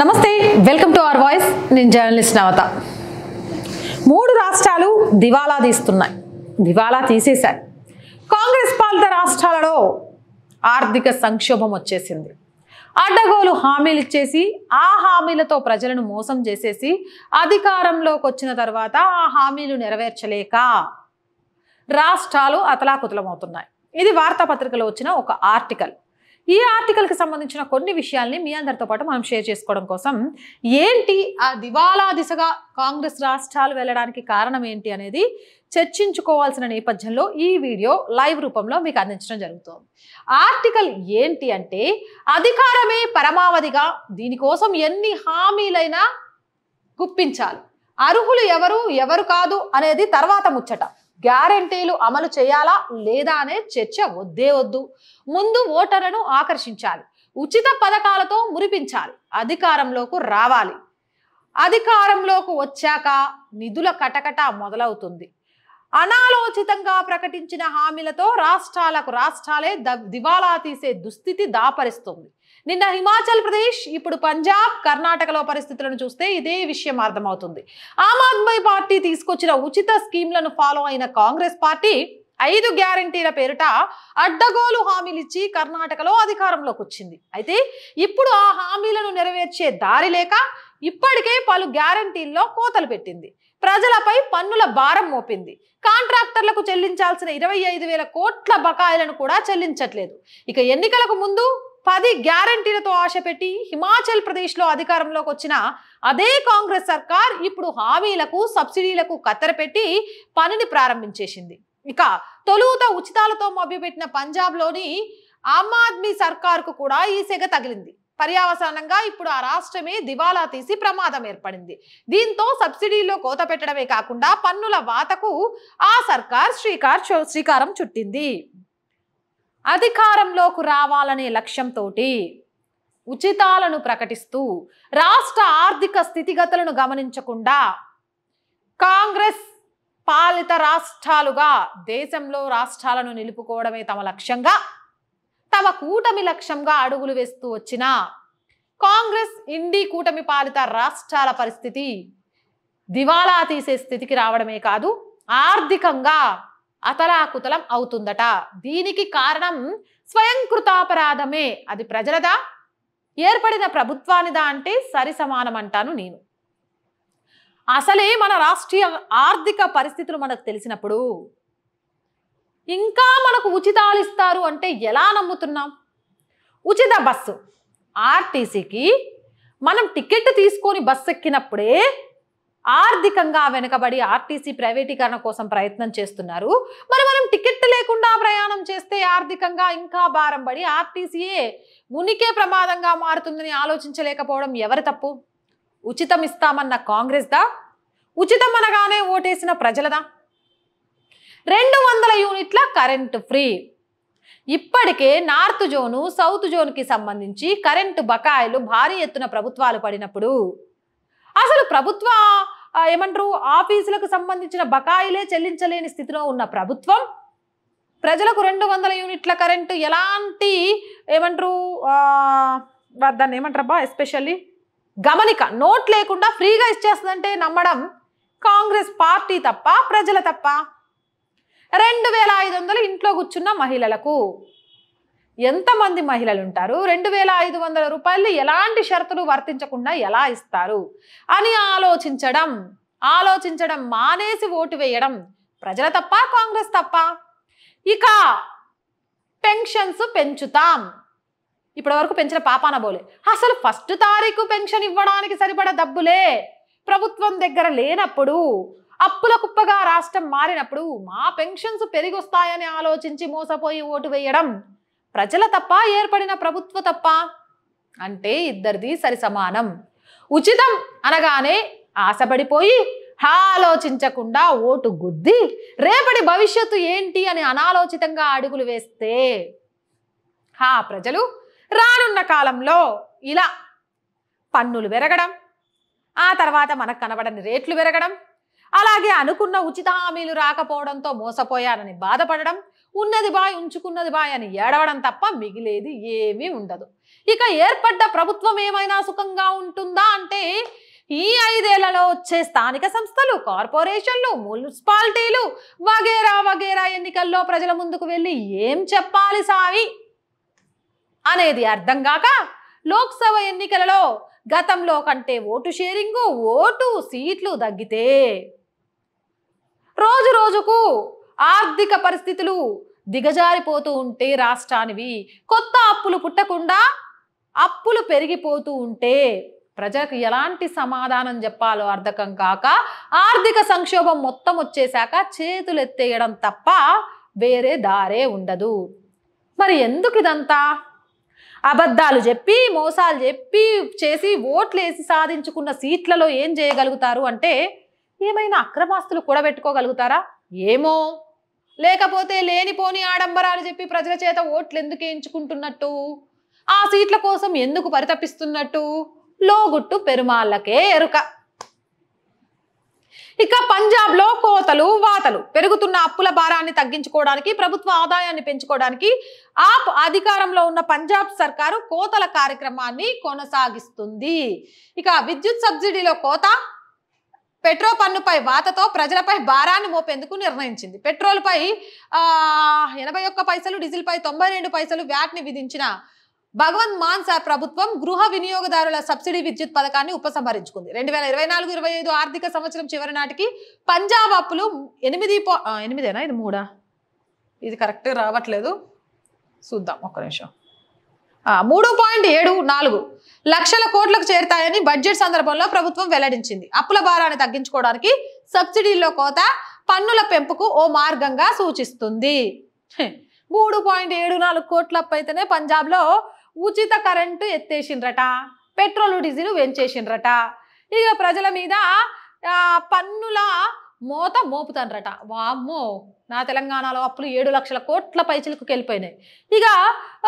నమస్తే welcome to our voice నేను journalist Navata మూడు రాష్ట్రాలు దివాలా తీస్తున్నాయి దివాలా తీసేశారు కాంగ్రెస్ పాలిత రాష్ట్రాలలో ఆర్థిక సంక్షోభం వచ్చేసింది అడ్డగోలు హామీలు ఇచ్చేసి ఆ హామీలతో ప్రజలను మోసం చేసేసి అధికారంలోకి వచ్చిన తర్వాత ఆ హామీలు నెరవేర్చలేక రాష్ట్రాలు అతలాకుతలమవుతున్నాయి ఇది వార్తాపత్రికలో వచ్చిన ఒక ఆర్టికల్ ఈ ఆర్టికల్కి సంబంధించిన కొన్ని విషయాల్ని మీ అందరితో పాటు మనం షేర్ చేసుకోవడం కోసం ఏంటి ఆ దివాలా దిశగా కాంగ్రెస్ రాష్ట్రాలు వెళ్ళడానికి కారణం ఏంటి అనేది చర్చించుకోవాల్సిన నేపథ్యంలో ఈ వీడియో లైవ్ రూపంలో మీకు అందించడం జరుగుతుంది ఆర్టికల్ ఏంటి అంటే అధికారమే పరమావధిగా దీనికోసం ఎన్ని హామీలైనా గుప్పించాలి అర్హులు ఎవరు ఎవరు కాదు అనేది తర్వాత ముచ్చట గ్యారంటీలు అమలు చేయాలా లేదా అనే చర్చ వద్దే వద్దు ముందు ఓటర్లను ఆకర్షించాలి ఉచిత పథకాలతో మురిపించాలి అధికారంలోకి రావాలి అధికారంలోకి వచ్చాక నిధుల కటకట మొదలవుతుంది అనాలోచితంగా ప్రకటించిన హామీలతో రాష్ట్రాలకు రాష్ట్రాలే దివాలా తీసే దుస్థితి దాపరిస్తుంది నిన్న హిమాచల్ ప్రదేశ్ ఇప్పుడు పంజాబ్ కర్ణాటకలో పరిస్థితులను చూస్తే ఇదే విషయం అర్థమవుతుంది ఆమ్ ఆద్మీ పార్టీ తీసుకొచ్చిన ఉచిత స్కీమ్లను ఫాలో అయిన కాంగ్రెస్ పార్టీ ఐదు గ్యారంటీల పేరిట అడ్డగోలు హామీలిచ్చి కర్ణాటకలో అధికారంలోకి వచ్చింది అయితే ఇప్పుడు ఆ హామీలను నెరవేర్చే దారి లేక ఇప్పటికే పలు గ్యారంటీల్లో కోతలు పెట్టింది ప్రజలపై పన్నుల భారం మోపింది కాంట్రాక్టర్లకు చెల్లించాల్సిన ఇరవై ఐదు వేల కోట్ల బకాయిలను కూడా చెల్లించట్లేదు ఇక ఎన్నికలకు ముందు పది గ్యారంటీలతో ఆశ పెట్టి హిమాచల్ ప్రదేశ్లో అధికారంలోకి వచ్చిన అదే కాంగ్రెస్ సర్కార్ ఇప్పుడు హామీలకు సబ్సిడీలకు కత్తెరపెట్టి పనిని ప్రారంభించేసింది ఇక తొలుత ఉచితాలతో మభ్యపెట్టిన పంజాబ్లోని ఆమ్ ఆద్మీ సర్కార్కు కూడా ఈ సెగ తగిలింది పర్యావసానంగా ఇప్పుడు ఆ రాష్ట్రమే దివాలా తీసి ప్రమాదం ఏర్పడింది దీంతో సబ్సిడీలో కోత పెట్టడమే కాకుండా పన్నుల వాతకు ఆ సర్కార్ శ్రీకార్ శ్రీకారం చుట్టింది అధికారంలోకి రావాలనే లక్ష్యంతో ఉచితాలను ప్రకటిస్తూ రాష్ట్ర ఆర్థిక స్థితిగతులను గమనించకుండా కాంగ్రెస్ పాలిత రాష్ట్రాలుగా దేశంలో రాష్ట్రాలను నిలుపుకోవడమే తమ లక్ష్యంగా తమ కూటమి లక్ష్యంగా అడుగులు వేస్తూ వచ్చిన కాంగ్రెస్ ఇండి కూటమి పాలిత రాష్ట్రాల పరిస్థితి దివాలా తీసే స్థితికి రావడమే కాదు ఆర్థికంగా అతలాకుతలం అవుతుందట దీనికి కారణం స్వయంకృతాపరాధమే అది ప్రజలదా ఏర్పడిన ప్రభుత్వానిదా అంటే సరి సమానమంటాను నేను అసలే మన రాష్ట్రీయ ఆర్థిక పరిస్థితులు మనకు తెలిసినప్పుడు ఇంకా మనకు ఉచితాలు ఇస్తారు అంటే ఎలా నమ్ముతున్నాం ఉచిత బస్సు ఆర్టీసీకి మనం టికెట్ తీసుకొని బస్సు ఎక్కినప్పుడే ఆర్థికంగా వెనుకబడి ఆర్టీసీ ప్రైవేటీకరణ కోసం ప్రయత్నం చేస్తున్నారు మరి మనం టికెట్ లేకుండా ప్రయాణం చేస్తే ఆర్థికంగా ఇంకా భారం పడి ఆర్టీసీయే మునికే ప్రమాదంగా మారుతుందని ఆలోచించలేకపోవడం ఎవరి తప్పు ఉచితం ఇస్తామన్న కాంగ్రెస్దా ఉచితం అనగానే ఓటేసిన ప్రజలదా రెండు వందల యూనిట్ల కరెంటు ఫ్రీ ఇప్పటికే నార్త్ జోను సౌత్ జోన్కి సంబంధించి కరెంటు బకాయిలు భారీ ఎత్తున ప్రభుత్వాలు పడినప్పుడు అసలు ప్రభుత్వ ఏమంటారు ఆఫీసులకు సంబంధించిన బకాయిలే చెల్లించలేని స్థితిలో ఉన్న ప్రభుత్వం ప్రజలకు రెండు వందల యూనిట్ల కరెంటు ఎలాంటి ఏమంటారు దాన్ని ఏమంటారబ్బా ఎస్పెషల్లీ గమనిక నోట్ లేకుండా ఫ్రీగా ఇచ్చేస్తుందంటే నమ్మడం కాంగ్రెస్ పార్టీ తప్ప ప్రజల తప్ప రెండు వేల ఐదు వందలు ఇంట్లో కూర్చున్న మహిళలకు ఎంతమంది మహిళలు ఉంటారు రెండు వేల ఐదు వందల రూపాయలు ఎలాంటి షరతులు వర్తించకుండా ఎలా ఇస్తారు అని ఆలోచించడం ఆలోచించడం మానేసి ఓటు వేయడం ప్రజల తప్ప కాంగ్రెస్ తప్ప ఇక పెన్షన్స్ పెంచుతాం ఇప్పటి వరకు పెంచిన పాపాన బోలే అసలు ఫస్ట్ తారీఖు పెన్షన్ ఇవ్వడానికి సరిపడ డబ్బులే ప్రభుత్వం దగ్గర లేనప్పుడు అప్పుల కుప్పగా రాష్ట్రం మారినప్పుడు మా పెన్షన్స్ పెరిగొస్తాయని ఆలోచించి మోసపోయి ఓటు వేయడం ప్రజల తప్ప ఏర్పడిన ప్రభుత్వ తప్ప అంటే ఇద్దరిది సరి సమానం ఉచితం అనగానే ఆశపడిపోయి ఆలోచించకుండా ఓటు గుద్ది రేపటి భవిష్యత్తు ఏంటి అని అనాలోచితంగా అడుగులు వేస్తే ఆ ప్రజలు రానున్న కాలంలో ఇలా పన్నులు పెరగడం ఆ తర్వాత మనకు కనబడని రేట్లు పెరగడం అలాగే అనుకున్న ఉచిత హామీలు రాకపోవడంతో మోసపోయానని బాధపడడం ఉన్నది బాయ్ ఉంచుకున్నది బాయ్ అని ఏడవడం తప్ప మిగిలేది ఏమీ ఉండదు ఇక ఏర్పడ్డ ప్రభుత్వం ఏమైనా సుఖంగా ఉంటుందా అంటే ఈ ఐదేళ్లలో వచ్చే స్థానిక సంస్థలు కార్పొరేషన్లు మున్సిపాలిటీలు వగేరా వగేరా ఎన్నికల్లో ప్రజల ముందుకు వెళ్ళి ఏం చెప్పాలి సావి అనేది అర్థం కాక లోక్సభ ఎన్నికలలో గతంలో కంటే ఓటు షేరింగు ఓటు సీట్లు తగ్గితే రోజు రోజుకు ఆర్థిక పరిస్థితులు దిగజారిపోతూ ఉంటే రాష్ట్రానివి కొత్త అప్పులు పుట్టకుండా అప్పులు పెరిగిపోతూ ఉంటే ప్రజలకు ఎలాంటి సమాధానం చెప్పాలో అర్థకం కాక ఆర్థిక సంక్షోభం మొత్తం వచ్చేశాక చేతులు ఎత్తేయడం తప్ప వేరే దారే ఉండదు మరి ఎందుకు ఇదంతా అబద్ధాలు చెప్పి మోసాలు చెప్పి చేసి ఓట్లేసి సాధించుకున్న సీట్లలో ఏం చేయగలుగుతారు అంటే ఏమైనా అక్రమాస్తులు కూడబెట్టుకోగలుగుతారా ఏమో లేకపోతే లేనిపోని ఆడంబరాలు చెప్పి ప్రజల చేత ఓట్లు ఎందుకు ఎంచుకుంటున్నట్టు ఆ సీట్ల కోసం ఎందుకు పరితపిస్తున్నట్టు లోగుట్టు పెరుమాళ్ళకే ఎరుక ఇక పంజాబ్లో కోతలు వాతలు పెరుగుతున్న అప్పుల భారాన్ని తగ్గించుకోవడానికి ప్రభుత్వ ఆదాయాన్ని పెంచుకోవడానికి ఆప్ అధికారంలో ఉన్న పంజాబ్ సర్కారు కోతల కార్యక్రమాన్ని కొనసాగిస్తుంది ఇక విద్యుత్ సబ్సిడీలో కోత పెట్రోల్ పన్నుపై వాతతో ప్రజలపై భారాన్ని మోపేందుకు నిర్ణయించింది పెట్రోల్పై ఎనభై ఒక్క పైసలు డీజిల్పై తొంభై రెండు పైసలు వ్యాట్ని విధించిన భగవంత్ మాన్ సార్ ప్రభుత్వం గృహ వినియోగదారుల సబ్సిడీ విద్యుత్ పథకాన్ని ఉపసంహరించుకుంది రెండు వేల ఇరవై నాలుగు ఇరవై ఐదు ఆర్థిక సంవత్సరం చివరి నాటికి పంజాబ్ అప్పులు ఎనిమిది ఎనిమిదేనా ఇది మూడా ఇది కరెక్ట్ రావట్లేదు చూద్దాం ఒక్క నిమిషం మూడు పాయింట్ ఏడు నాలుగు లక్షల కోట్లకు చేరుతాయని బడ్జెట్ సందర్భంలో ప్రభుత్వం వెల్లడించింది అప్పుల భారాన్ని తగ్గించుకోవడానికి సబ్సిడీల్లో కోత పన్నుల పెంపుకు ఓ మార్గంగా సూచిస్తుంది మూడు పాయింట్ ఏడు నాలుగు కోట్ల అయితేనే పంజాబ్లో ఉచిత కరెంటు ఎత్తేసిండ్రట పెట్రోల్ డీజిల్ పెంచేసిండ్రట ఇక ప్రజల మీద పన్నుల మోత మోపుతానరట వామ్మో నా తెలంగాణలో అప్పులు ఏడు లక్షల కోట్ల పైచిలకు వెళ్ళిపోయినాయి ఇక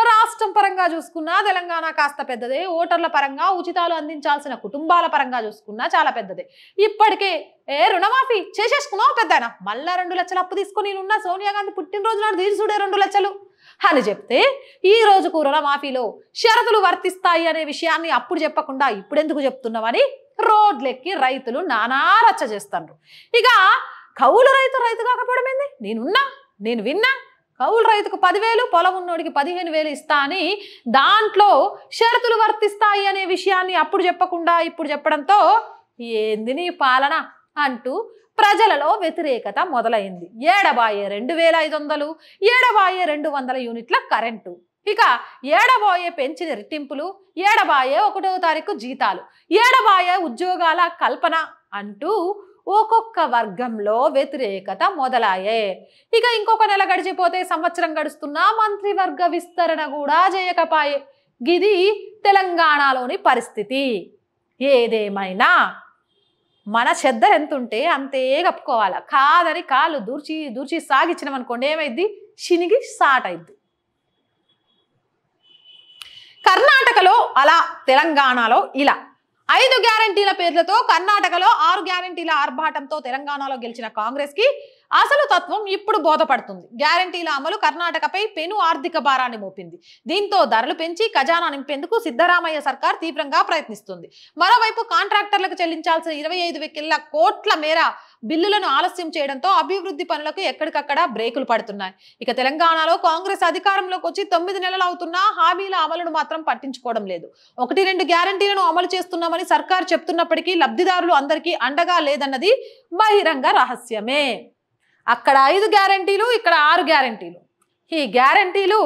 రాష్ట్రం పరంగా చూసుకున్నా తెలంగాణ కాస్త పెద్దదే ఓటర్ల పరంగా ఉచితాలు అందించాల్సిన కుటుంబాల పరంగా చూసుకున్నా చాలా పెద్దదే ఇప్పటికే ఏ రుణమాఫీ చేసేసుకున్నావు పెద్దనా మళ్ళా రెండు లక్షలు అప్పు తీసుకుని నేనున్నా సోనియా గాంధీ పుట్టినరోజు నాడు తీర్చుడే రెండు లక్షలు అని చెప్తే ఈ రోజుకు రుణమాఫీలో షరతులు వర్తిస్తాయి అనే విషయాన్ని అప్పుడు చెప్పకుండా ఇప్పుడెందుకు చెప్తున్నావని రోడ్లెక్కి రైతులు నానా రచ్చ చేస్తారు ఇక కౌలు రైతు రైతు కాకపోవడం ఏంది నేనున్నా నేను విన్నా కౌలు రైతుకు పదివేలు పొలం ఉన్నోడికి పదిహేను వేలు ఇస్తా అని దాంట్లో షరతులు వర్తిస్తాయి అనే విషయాన్ని అప్పుడు చెప్పకుండా ఇప్పుడు చెప్పడంతో ఏంది నీ పాలన అంటూ ప్రజలలో వ్యతిరేకత మొదలైంది ఏడబాయే రెండు వేల ఐదు వందలు ఏడబాయే రెండు వందల యూనిట్ల కరెంటు ఇక ఏడబాయే పెంచిన రెట్టింపులు ఏడబాయే ఒకటో తారీఖు జీతాలు ఏడబాయే ఉద్యోగాల కల్పన అంటూ ఒక్కొక్క వర్గంలో వ్యతిరేకత మొదలాయే ఇక ఇంకొక నెల గడిచిపోతే సంవత్సరం గడుస్తున్నా మంత్రివర్గ విస్తరణ కూడా చేయకపాయే గిది తెలంగాణలోని పరిస్థితి ఏదేమైనా మన చెద్దరు ఎంతుంటే అంతే కప్పుకోవాలి కాదని కాళ్ళు దూర్చి దూర్చి సాగిచ్చినాం అనుకోండి ఏమైద్ది చినిగి సాట్ అయిద్ది కర్ణాటకలో అలా తెలంగాణలో ఇలా ఐదు గ్యారంటీల పేర్లతో కర్ణాటకలో ఆరు గ్యారంటీల ఆర్భాటంతో తెలంగాణలో గెలిచిన కాంగ్రెస్ కి అసలు తత్వం ఇప్పుడు బోధపడుతుంది గ్యారంటీల అమలు కర్ణాటకపై పెను ఆర్థిక భారాన్ని మోపింది దీంతో ధరలు పెంచి ఖజానా నింపేందుకు సిద్ధరామయ్య సర్కార్ తీవ్రంగా ప్రయత్నిస్తుంది మరోవైపు కాంట్రాక్టర్లకు చెల్లించాల్సిన ఇరవై ఐదు వేల కోట్ల మేర బిల్లులను ఆలస్యం చేయడంతో అభివృద్ధి పనులకు ఎక్కడికక్కడ బ్రేకులు పడుతున్నాయి ఇక తెలంగాణలో కాంగ్రెస్ అధికారంలోకి వచ్చి తొమ్మిది నెలలు అవుతున్నా హామీల అమలును మాత్రం పట్టించుకోవడం లేదు ఒకటి రెండు గ్యారంటీలను అమలు చేస్తున్నామని సర్కార్ చెప్తున్నప్పటికీ లబ్ధిదారులు అందరికీ అండగా లేదన్నది బహిరంగ రహస్యమే అక్కడ ఐదు గ్యారంటీలు ఇక్కడ ఆరు గ్యారంటీలు ఈ గ్యారంటీలు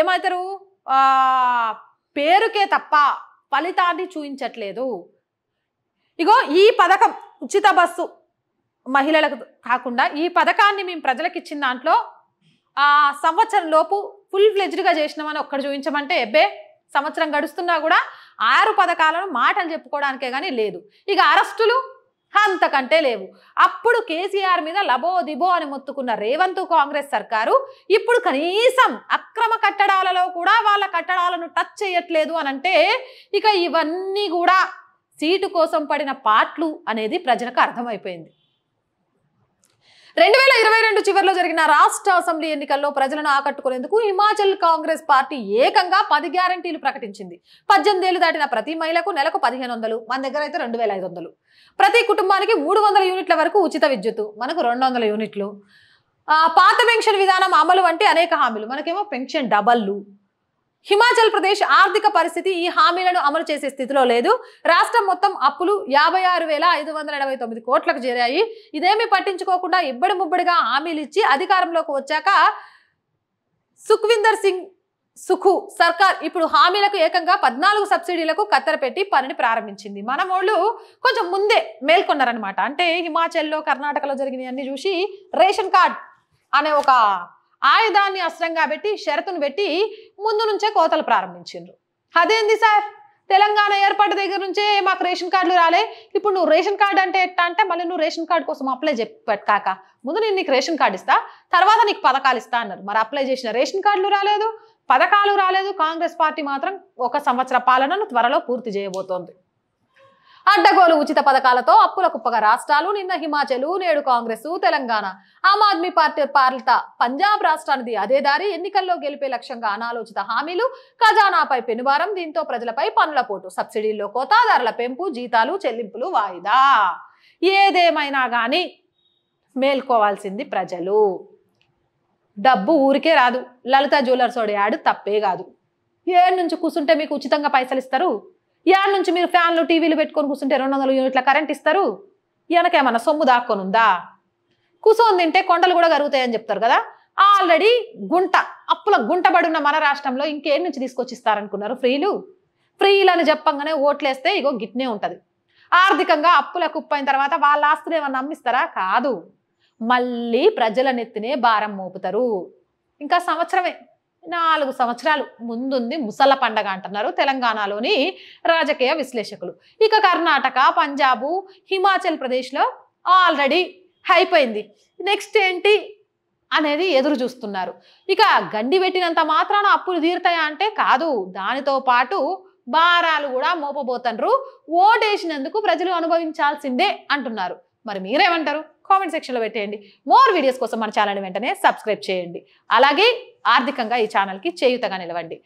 ఏమవుతారు పేరుకే తప్ప ఫలితాన్ని చూపించట్లేదు ఇగో ఈ పథకం ఉచిత బస్సు మహిళలకు కాకుండా ఈ పథకాన్ని మేము ప్రజలకు ఇచ్చిన దాంట్లో ఆ సంవత్సరం లోపు ఫుల్ ఫ్లెజ్డ్గా చేసినామని ఒక్కడ చూపించమంటే ఎబ్బే సంవత్సరం గడుస్తున్నా కూడా ఆరు పథకాలను మాటలు చెప్పుకోవడానికే కానీ లేదు ఇక అరెస్టులు అంతకంటే లేవు అప్పుడు కేసీఆర్ మీద లబో దిబో అని మొత్తుకున్న రేవంత్ కాంగ్రెస్ సర్కారు ఇప్పుడు కనీసం అక్రమ కట్టడాలలో కూడా వాళ్ళ కట్టడాలను టచ్ చేయట్లేదు అని అంటే ఇక ఇవన్నీ కూడా సీటు కోసం పడిన పాటలు అనేది ప్రజలకు అర్థమైపోయింది రెండు వేల ఇరవై రెండు చివరిలో జరిగిన రాష్ట్ర అసెంబ్లీ ఎన్నికల్లో ప్రజలను ఆకట్టుకునేందుకు హిమాచల్ కాంగ్రెస్ పార్టీ ఏకంగా పది గ్యారంటీలు ప్రకటించింది ఏళ్ళు దాటిన ప్రతి మహిళకు నెలకు పదిహేను వందలు మన దగ్గర అయితే రెండు వేల ఐదు వందలు ప్రతి కుటుంబానికి మూడు వందల యూనిట్ల వరకు ఉచిత విద్యుత్ మనకు రెండు వందల యూనిట్లు పాత పెన్షన్ విధానం అమలు వంటి అనేక హామీలు మనకేమో పెన్షన్ డబల్లు హిమాచల్ ప్రదేశ్ ఆర్థిక పరిస్థితి ఈ హామీలను అమలు చేసే స్థితిలో లేదు రాష్ట్రం మొత్తం అప్పులు యాభై ఆరు వేల ఐదు వందల ఎనభై తొమ్మిది కోట్లకు చేరాయి ఇదేమీ పట్టించుకోకుండా ఇబ్బడి ముబ్బడిగా హామీలు ఇచ్చి అధికారంలోకి వచ్చాక సుఖ్విందర్ సింగ్ సుఖు సర్కార్ ఇప్పుడు హామీలకు ఏకంగా పద్నాలుగు సబ్సిడీలకు కత్తెర పెట్టి పనిని ప్రారంభించింది మన వాళ్ళు కొంచెం ముందే మేల్కొన్నారనమాట అంటే హిమాచల్లో కర్ణాటకలో జరిగినవన్నీ చూసి రేషన్ కార్డ్ అనే ఒక ఆయుధాన్ని అస్త్రంగా పెట్టి షరతును పెట్టి ముందు నుంచే కోతలు ప్రారంభించిండ్రు అదేంది సార్ తెలంగాణ ఏర్పాటు దగ్గర నుంచే మాకు రేషన్ కార్డులు రాలే ఇప్పుడు నువ్వు రేషన్ కార్డు అంటే ఎట్టా అంటే మళ్ళీ నువ్వు రేషన్ కార్డు కోసం అప్లై కాక ముందు నేను నీకు రేషన్ కార్డు ఇస్తా తర్వాత నీకు పథకాలు ఇస్తా అన్నారు మరి అప్లై చేసిన రేషన్ కార్డులు రాలేదు పథకాలు రాలేదు కాంగ్రెస్ పార్టీ మాత్రం ఒక సంవత్సర పాలనను త్వరలో పూర్తి చేయబోతోంది అడ్డగోలు ఉచిత పథకాలతో అప్పుల కుప్పగా రాష్ట్రాలు నిన్న హిమాచల్ నేడు కాంగ్రెస్ తెలంగాణ ఆమ్ ఆద్మీ పార్టీ పాలిత పంజాబ్ రాష్ట్రానికి అదే దారి ఎన్నికల్లో గెలిపే లక్ష్యంగా అనాలోచిత హామీలు ఖజానాపై పెనువారం దీంతో ప్రజలపై పనుల పోటు సబ్సిడీల్లో కోతాదారుల ధరల పెంపు జీతాలు చెల్లింపులు వాయిదా ఏదేమైనా కానీ మేల్కోవాల్సింది ప్రజలు డబ్బు ఊరికే రాదు లలిత జ్యువెలర్స్ వాడు యాడ్ తప్పే కాదు ఏడు నుంచి కూర్చుంటే మీకు ఉచితంగా పైసలు ఇస్తారు యాడ్ నుంచి మీరు ఫ్యాన్లు టీవీలు పెట్టుకొని కూర్చుంటే రెండు వందల యూనిట్ల కరెంట్ ఇస్తారు వెనకేమన్నా సొమ్ము దాక్కొని ఉందా తింటే కొండలు కూడా కరుగుతాయని చెప్తారు కదా ఆల్రెడీ గుంట అప్పుల గుంటబడున్న మన రాష్ట్రంలో ఇంకేం నుంచి ఇస్తారనుకున్నారు ఫ్రీలు అని చెప్పంగానే ఓట్లేస్తే ఇగో గిట్నే ఉంటుంది ఆర్థికంగా అప్పుల కుప్పైన తర్వాత వాళ్ళ ఆస్తులు ఏమన్నా అమ్మిస్తారా కాదు మళ్ళీ ప్రజల నెత్తినే భారం మోపుతారు ఇంకా సంవత్సరమే నాలుగు సంవత్సరాలు ముందుంది ముసల పండగ అంటున్నారు తెలంగాణలోని రాజకీయ విశ్లేషకులు ఇక కర్ణాటక పంజాబు హిమాచల్ ప్రదేశ్లో ఆల్రెడీ అయిపోయింది నెక్స్ట్ ఏంటి అనేది ఎదురు చూస్తున్నారు ఇక గండి పెట్టినంత మాత్రాన అప్పులు తీరుతాయా అంటే కాదు దానితో పాటు భారాలు కూడా మోపబోతండ్రు ఓటేసినందుకు ప్రజలు అనుభవించాల్సిందే అంటున్నారు మరి మీరేమంటారు కామెంట్ సెక్షన్లో పెట్టేయండి మోర్ వీడియోస్ కోసం మన ఛానల్ వెంటనే సబ్స్క్రైబ్ చేయండి అలాగే ఆర్థికంగా ఈ ఛానల్కి చేయుతగా నిలవండి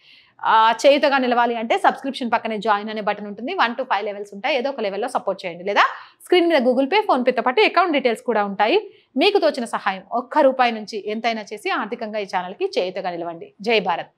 చేయుతగా నిలవాలి అంటే సబ్స్క్రిప్షన్ పక్కనే జాయిన్ అనే బటన్ ఉంటుంది వన్ టు ఫైవ్ లెవెల్స్ ఉంటాయి ఏదో ఒక లెవెల్లో సపోర్ట్ చేయండి లేదా స్క్రీన్ మీద గూగుల్ పే ఫోన్పేతో పాటు అకౌంట్ డీటెయిల్స్ కూడా ఉంటాయి మీకు తోచిన సహాయం ఒక్క రూపాయి నుంచి ఎంతైనా చేసి ఆర్థికంగా ఈ ఛానల్కి చేయుతగా నిలవండి జై భారత్